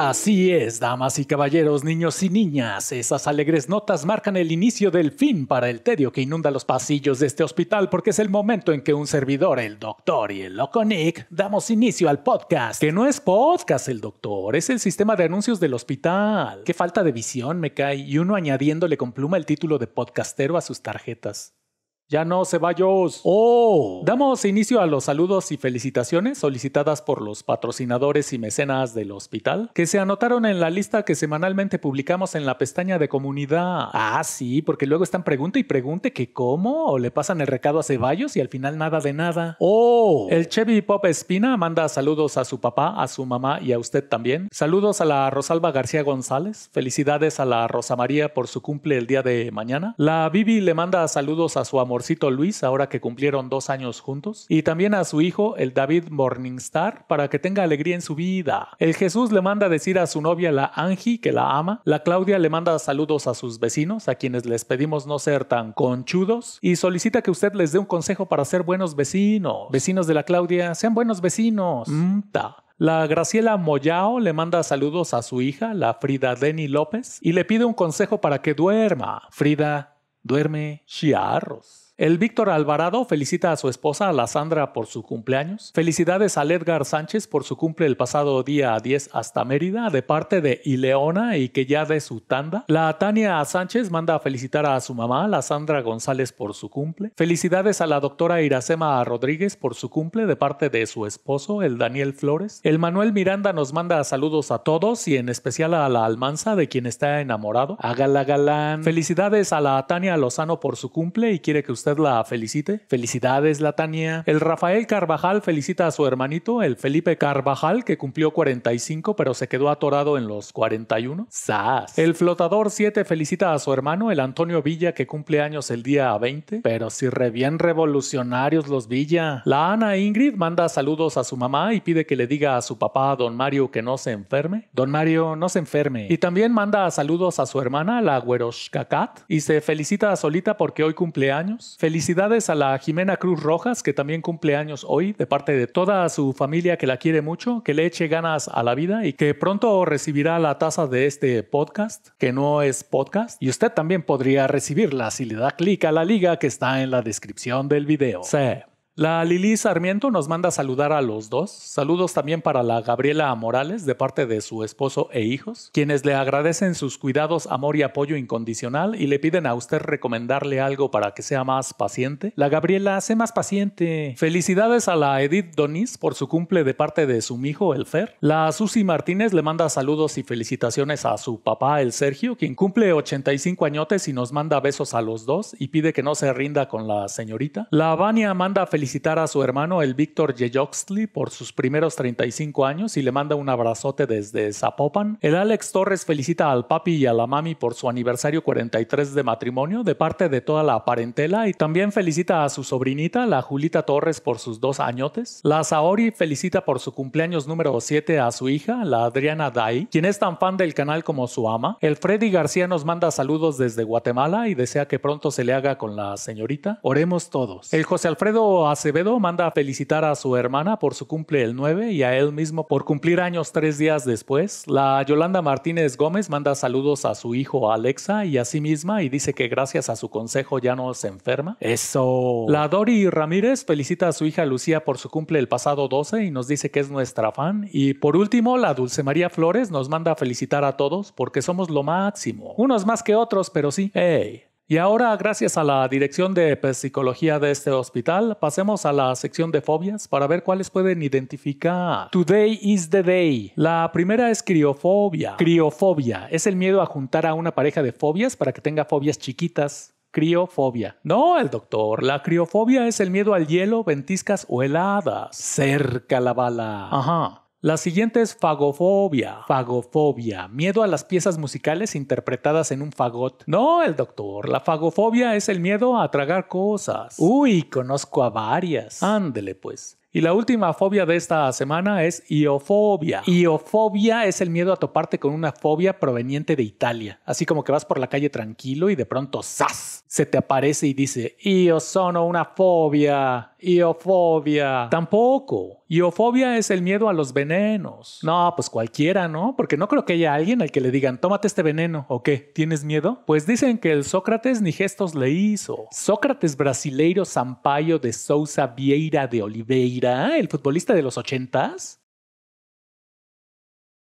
Así es, damas y caballeros, niños y niñas, esas alegres notas marcan el inicio del fin para el tedio que inunda los pasillos de este hospital porque es el momento en que un servidor, el doctor y el loco Nick, damos inicio al podcast, que no es podcast el doctor, es el sistema de anuncios del hospital. Qué falta de visión me cae, y uno añadiéndole con pluma el título de podcastero a sus tarjetas. Ya no, Ceballos. ¡Oh! Damos inicio a los saludos y felicitaciones solicitadas por los patrocinadores y mecenas del hospital, que se anotaron en la lista que semanalmente publicamos en la pestaña de comunidad. Ah, sí, porque luego están pregunta y pregunte que cómo, o le pasan el recado a Ceballos y al final nada de nada. ¡Oh! El Chevy Pop Espina manda saludos a su papá, a su mamá y a usted también. Saludos a la Rosalba García González. Felicidades a la Rosa María por su cumple el día de mañana. La Bibi le manda saludos a su amor Luis, ahora que cumplieron dos años juntos, y también a su hijo, el David Morningstar, para que tenga alegría en su vida. El Jesús le manda decir a su novia, la Angie, que la ama, la Claudia le manda saludos a sus vecinos, a quienes les pedimos no ser tan conchudos, y solicita que usted les dé un consejo para ser buenos vecinos. Vecinos de la Claudia, sean buenos vecinos. La Graciela Moyao le manda saludos a su hija, la Frida Denny López, y le pide un consejo para que duerma. Frida, duerme chiarros. El Víctor Alvarado felicita a su esposa, la Sandra, por su cumpleaños. Felicidades al Edgar Sánchez por su cumple el pasado día 10 hasta Mérida, de parte de Ileona y que ya de su tanda. La Tania Sánchez manda a felicitar a su mamá, la Sandra González, por su cumple. Felicidades a la doctora Iracema Rodríguez por su cumple, de parte de su esposo, el Daniel Flores. El Manuel Miranda nos manda saludos a todos y en especial a la Almanza, de quien está enamorado. la galán. Felicidades a la Tania Lozano por su cumple y quiere que usted la felicite. Felicidades, la El Rafael Carvajal felicita a su hermanito, el Felipe Carvajal, que cumplió 45 pero se quedó atorado en los 41. ¡Sas! El Flotador 7 felicita a su hermano, el Antonio Villa, que cumple años el día 20. Pero si re bien revolucionarios los Villa. La Ana Ingrid manda saludos a su mamá y pide que le diga a su papá, don Mario, que no se enferme. Don Mario, no se enferme. Y también manda saludos a su hermana, la Güeroshkakat, y se felicita a Solita porque hoy cumple años? Felicidades a la Jimena Cruz Rojas, que también cumple años hoy, de parte de toda su familia que la quiere mucho, que le eche ganas a la vida y que pronto recibirá la taza de este podcast, que no es podcast. Y usted también podría recibirla si le da clic a la liga que está en la descripción del video. La Lili Sarmiento nos manda saludar a los dos. Saludos también para la Gabriela Morales de parte de su esposo e hijos, quienes le agradecen sus cuidados, amor y apoyo incondicional y le piden a usted recomendarle algo para que sea más paciente. La Gabriela, sé más paciente. Felicidades a la Edith Donis por su cumple de parte de su hijo, el Fer. La Susi Martínez le manda saludos y felicitaciones a su papá, el Sergio, quien cumple 85 añotes y nos manda besos a los dos y pide que no se rinda con la señorita. La Vania manda felicitaciones felicitar a su hermano, el Víctor Yeyoxtli, por sus primeros 35 años y le manda un abrazote desde Zapopan. El Alex Torres felicita al papi y a la mami por su aniversario 43 de matrimonio de parte de toda la parentela y también felicita a su sobrinita, la Julita Torres, por sus dos añotes. La Saori felicita por su cumpleaños número 7 a su hija, la Adriana Dai, quien es tan fan del canal como su ama. El Freddy García nos manda saludos desde Guatemala y desea que pronto se le haga con la señorita. Oremos todos. El José Alfredo Acevedo manda a felicitar a su hermana por su cumple el 9 y a él mismo por cumplir años tres días después. La Yolanda Martínez Gómez manda saludos a su hijo Alexa y a sí misma y dice que gracias a su consejo ya no se enferma. Eso. La Dori Ramírez felicita a su hija Lucía por su cumple el pasado 12 y nos dice que es nuestra fan. Y por último, la Dulce María Flores nos manda a felicitar a todos porque somos lo máximo. Unos más que otros, pero sí. ¡Hey! Y ahora, gracias a la dirección de psicología de este hospital, pasemos a la sección de fobias para ver cuáles pueden identificar. Today is the day. La primera es criofobia. Criofobia es el miedo a juntar a una pareja de fobias para que tenga fobias chiquitas criofobia. No, el doctor, la criofobia es el miedo al hielo, ventiscas o heladas. Cerca la bala. Ajá. La siguiente es fagofobia. Fagofobia, miedo a las piezas musicales interpretadas en un fagot. No, el doctor, la fagofobia es el miedo a tragar cosas. Uy, conozco a varias. Ándele pues. Y la última fobia de esta semana es iofobia. Iofobia es el miedo a toparte con una fobia proveniente de Italia. Así como que vas por la calle tranquilo y de pronto ¡zas! se te aparece y dice, io sono una fobia. Iofobia. Tampoco. Iofobia es el miedo a los venenos. No, pues cualquiera, ¿no? Porque no creo que haya alguien al que le digan, tómate este veneno. ¿O qué? ¿Tienes miedo? Pues dicen que el Sócrates ni gestos le hizo. Sócrates brasileiro Sampaio de Sousa Vieira de Oliveira, el futbolista de los ochentas.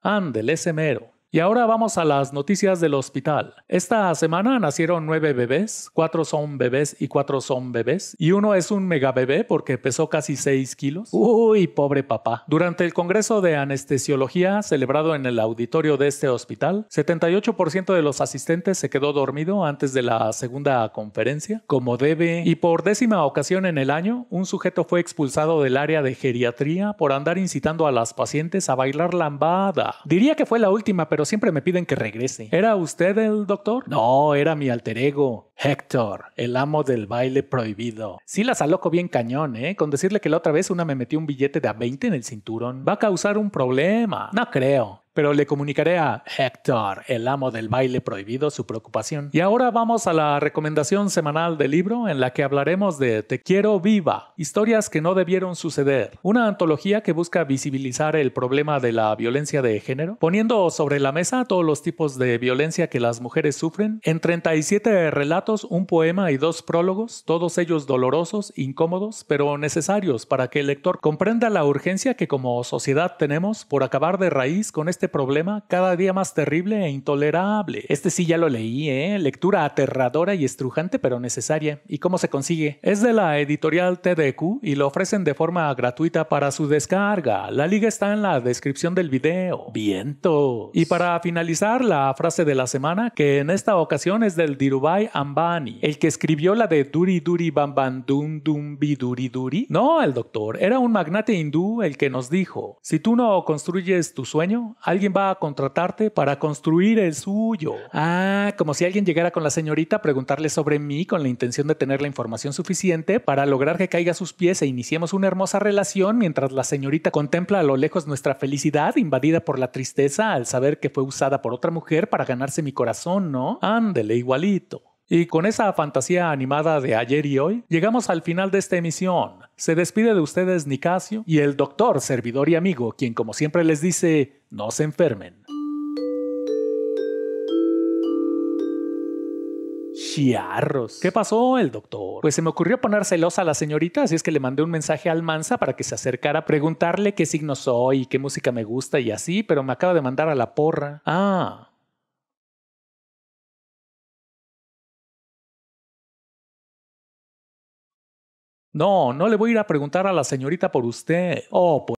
Ándele, ese mero. Y ahora vamos a las noticias del hospital. Esta semana nacieron nueve bebés, cuatro son bebés y cuatro son bebés, y uno es un megabebé porque pesó casi 6 kilos. Uy, pobre papá. Durante el Congreso de Anestesiología celebrado en el auditorio de este hospital, 78% de los asistentes se quedó dormido antes de la segunda conferencia, como debe, y por décima ocasión en el año, un sujeto fue expulsado del área de geriatría por andar incitando a las pacientes a bailar lambada. Diría que fue la última persona pero siempre me piden que regrese. ¿Era usted el doctor? No, era mi alter ego, Héctor, el amo del baile prohibido. Sí las aloco bien cañón, ¿eh? Con decirle que la otra vez una me metió un billete de a 20 en el cinturón. Va a causar un problema. No creo pero le comunicaré a Héctor, el amo del baile prohibido, su preocupación. Y ahora vamos a la recomendación semanal del libro en la que hablaremos de Te quiero viva, historias que no debieron suceder, una antología que busca visibilizar el problema de la violencia de género, poniendo sobre la mesa todos los tipos de violencia que las mujeres sufren, en 37 relatos, un poema y dos prólogos, todos ellos dolorosos, incómodos, pero necesarios para que el lector comprenda la urgencia que como sociedad tenemos por acabar de raíz con este este problema cada día más terrible e intolerable. Este sí ya lo leí, ¿eh? Lectura aterradora y estrujante pero necesaria. ¿Y cómo se consigue? Es de la editorial TDQ y lo ofrecen de forma gratuita para su descarga. La liga está en la descripción del video. Viento. Y para finalizar, la frase de la semana, que en esta ocasión es del Dirubai Ambani, el que escribió la de Duri Duri Bam Bam Duri. No, el doctor, era un magnate hindú el que nos dijo, si tú no construyes tu sueño, hay alguien va a contratarte para construir el suyo. Ah, como si alguien llegara con la señorita a preguntarle sobre mí con la intención de tener la información suficiente para lograr que caiga a sus pies e iniciemos una hermosa relación mientras la señorita contempla a lo lejos nuestra felicidad invadida por la tristeza al saber que fue usada por otra mujer para ganarse mi corazón, ¿no? Ándele igualito. Y con esa fantasía animada de ayer y hoy, llegamos al final de esta emisión. Se despide de ustedes Nicasio y el doctor, servidor y amigo, quien como siempre les dice, no se enfermen. Chiarros. ¿Qué pasó el doctor? Pues se me ocurrió poner celosa a la señorita, así es que le mandé un mensaje al Mansa para que se acercara a preguntarle qué signo soy y qué música me gusta y así, pero me acaba de mandar a la porra. Ah. No, no le voy a ir a preguntar a la señorita por usted. Oh, pues.